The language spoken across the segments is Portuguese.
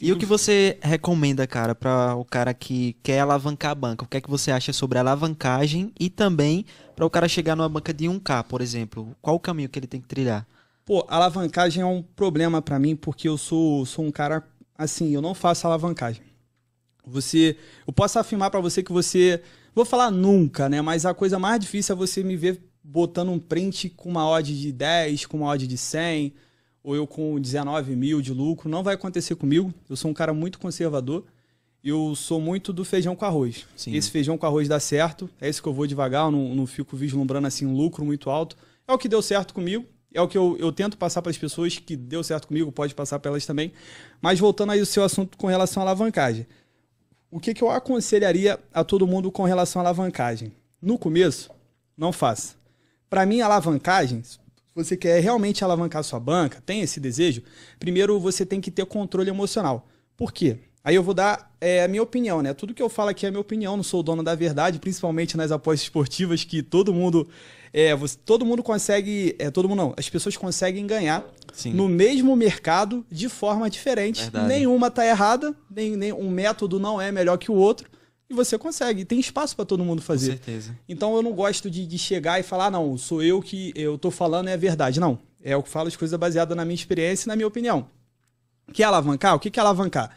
E o que você recomenda, cara, para o cara que quer alavancar a banca? O que é que você acha sobre alavancagem e também para o cara chegar numa banca de 1K, por exemplo? Qual o caminho que ele tem que trilhar? Pô, alavancagem é um problema para mim porque eu sou, sou um cara assim, eu não faço alavancagem. Você, eu posso afirmar para você que você, vou falar nunca, né? Mas a coisa mais difícil é você me ver botando um print com uma odd de 10, com uma odd de 100 ou eu com 19 mil de lucro. Não vai acontecer comigo. Eu sou um cara muito conservador. Eu sou muito do feijão com arroz. Sim. Esse feijão com arroz dá certo. É isso que eu vou devagar. Eu não, não fico vislumbrando assim um lucro muito alto. É o que deu certo comigo. É o que eu, eu tento passar para as pessoas que deu certo comigo, pode passar para elas também. Mas voltando aí ao seu assunto com relação à alavancagem. O que, que eu aconselharia a todo mundo com relação à alavancagem? No começo, não faça. Para mim, alavancagem, você quer realmente alavancar sua banca, tem esse desejo, primeiro você tem que ter controle emocional. Por quê? Aí eu vou dar é, a minha opinião, né? Tudo que eu falo aqui é a minha opinião, não sou o dono da verdade, principalmente nas apostas esportivas que todo mundo é, você, todo mundo consegue, é, todo mundo não, as pessoas conseguem ganhar Sim. no mesmo mercado de forma diferente. Verdade. Nenhuma tá errada, nem, nem um método não é melhor que o outro e você consegue. Tem espaço para todo mundo fazer. Com certeza. Então eu não gosto de, de chegar e falar, não, sou eu que eu tô falando é verdade. Não. É o que falo as coisas baseadas na minha experiência e na minha opinião. Que é alavancar? O que é alavancar?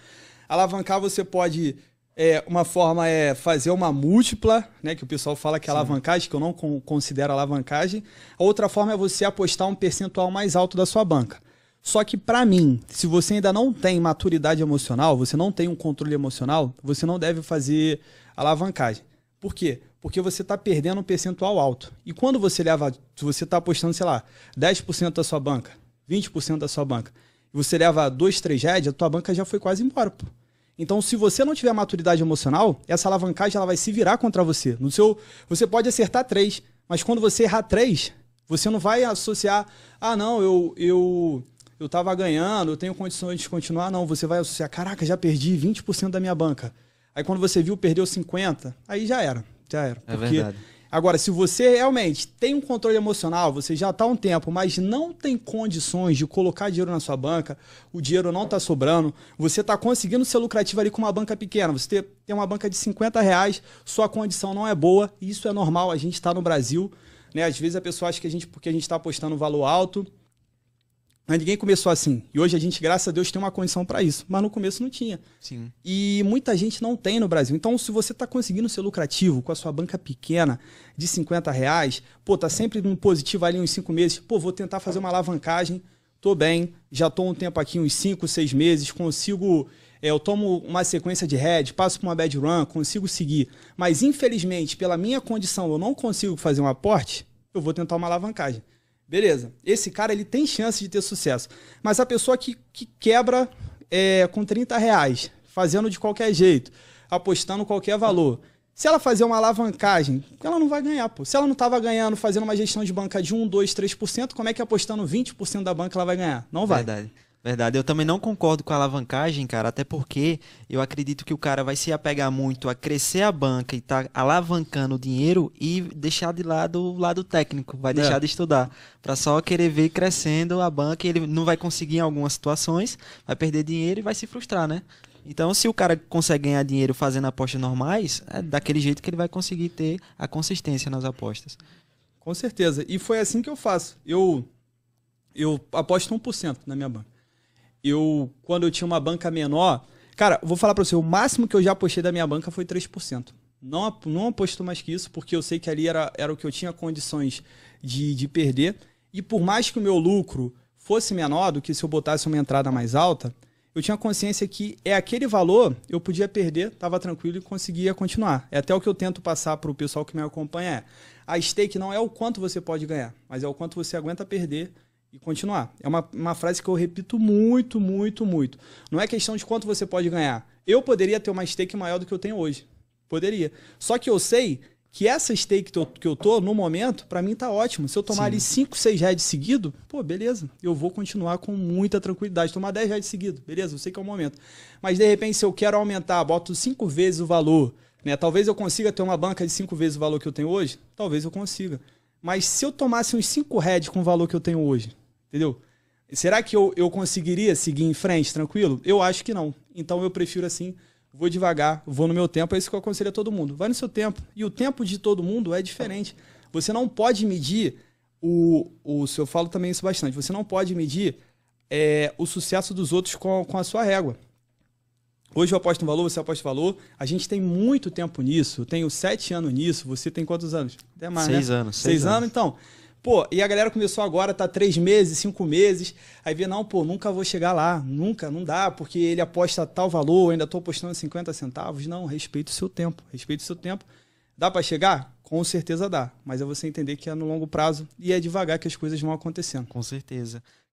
Alavancar você pode. É, uma forma é fazer uma múltipla, né? Que o pessoal fala que é alavancagem, que eu não considero alavancagem. A outra forma é você apostar um percentual mais alto da sua banca. Só que para mim, se você ainda não tem maturidade emocional, você não tem um controle emocional, você não deve fazer alavancagem. Por quê? Porque você está perdendo um percentual alto. E quando você leva, se você está apostando, sei lá, 10% da sua banca, 20% da sua banca, e você leva 2, 3 heads, a tua banca já foi quase embora, pô. Então, se você não tiver maturidade emocional, essa alavancagem ela vai se virar contra você. No seu, você pode acertar 3, mas quando você errar 3, você não vai associar, ah, não, eu eu eu estava ganhando, eu tenho condições de continuar. Não, você vai associar, caraca, já perdi 20% da minha banca. Aí quando você viu, perdeu 50%, aí já era. Já era. É porque... verdade. Agora, se você realmente tem um controle emocional, você já está há um tempo, mas não tem condições de colocar dinheiro na sua banca, o dinheiro não está sobrando, você está conseguindo ser lucrativo ali com uma banca pequena. Você tem uma banca de 50 reais, sua condição não é boa, isso é normal, a gente está no Brasil. Né? Às vezes a pessoa acha que a gente, porque a gente está apostando valor alto, mas ninguém começou assim. E hoje a gente, graças a Deus, tem uma condição para isso. Mas no começo não tinha. Sim. E muita gente não tem no Brasil. Então, se você está conseguindo ser lucrativo com a sua banca pequena de 50 reais, pô, tá sempre no positivo ali uns 5 meses, pô, vou tentar fazer uma alavancagem, tô bem, já tô um tempo aqui, uns 5, 6 meses, consigo. É, eu tomo uma sequência de head, passo para uma bad run, consigo seguir. Mas, infelizmente, pela minha condição, eu não consigo fazer um aporte, eu vou tentar uma alavancagem. Beleza, esse cara ele tem chance de ter sucesso. Mas a pessoa que, que quebra é, com 30 reais, fazendo de qualquer jeito, apostando qualquer valor, se ela fazer uma alavancagem, ela não vai ganhar, pô. Se ela não estava ganhando fazendo uma gestão de banca de 1, 2, 3%, como é que apostando 20% da banca ela vai ganhar? Não vai. Verdade. Verdade, eu também não concordo com a alavancagem, cara, até porque eu acredito que o cara vai se apegar muito a crescer a banca e tá alavancando o dinheiro e deixar de lado o lado técnico, vai deixar é. de estudar, para só querer ver crescendo a banca, e ele não vai conseguir em algumas situações, vai perder dinheiro e vai se frustrar, né? Então, se o cara consegue ganhar dinheiro fazendo apostas normais, é daquele jeito que ele vai conseguir ter a consistência nas apostas. Com certeza. E foi assim que eu faço. Eu eu aposto 1% na minha banca eu, quando eu tinha uma banca menor, cara, vou falar para você, o máximo que eu já apostei da minha banca foi 3%. Não, não aposto mais que isso, porque eu sei que ali era, era o que eu tinha condições de, de perder. E por mais que o meu lucro fosse menor do que se eu botasse uma entrada mais alta, eu tinha consciência que é aquele valor, eu podia perder, estava tranquilo e conseguia continuar. É até o que eu tento passar para o pessoal que me acompanha. É, a stake não é o quanto você pode ganhar, mas é o quanto você aguenta perder e continuar. É uma, uma frase que eu repito muito, muito, muito. Não é questão de quanto você pode ganhar. Eu poderia ter uma stake maior do que eu tenho hoje. Poderia. Só que eu sei que essa stake que eu, que eu tô, no momento, para mim tá ótimo. Se eu tomar Sim. ali 5, 6 reais seguido, pô, beleza. Eu vou continuar com muita tranquilidade. Tomar 10 reais seguido, beleza, eu sei que é o momento. Mas de repente, se eu quero aumentar, boto 5 vezes o valor, né? Talvez eu consiga ter uma banca de 5 vezes o valor que eu tenho hoje? Talvez eu consiga. Mas se eu tomasse uns 5 heads com o valor que eu tenho hoje, Entendeu? Será que eu, eu conseguiria seguir em frente tranquilo? Eu acho que não. Então eu prefiro assim, vou devagar, vou no meu tempo. É isso que eu aconselho a todo mundo. Vai no seu tempo. E o tempo de todo mundo é diferente. Você não pode medir o. o eu falo também isso bastante. Você não pode medir é, o sucesso dos outros com, com a sua régua. Hoje eu aposto um valor, você aposta um valor. A gente tem muito tempo nisso. Eu tenho sete anos nisso. Você tem quantos anos? Até mais, seis né? anos. Seis, seis anos. anos, então. Pô, e a galera começou agora, tá três meses, cinco meses. Aí vê, não, pô, nunca vou chegar lá, nunca, não dá, porque ele aposta tal valor, ainda tô apostando 50 centavos. Não, respeito o seu tempo, respeito o seu tempo. Dá para chegar? Com certeza dá, mas é você entender que é no longo prazo e é devagar que as coisas vão acontecendo. Com certeza.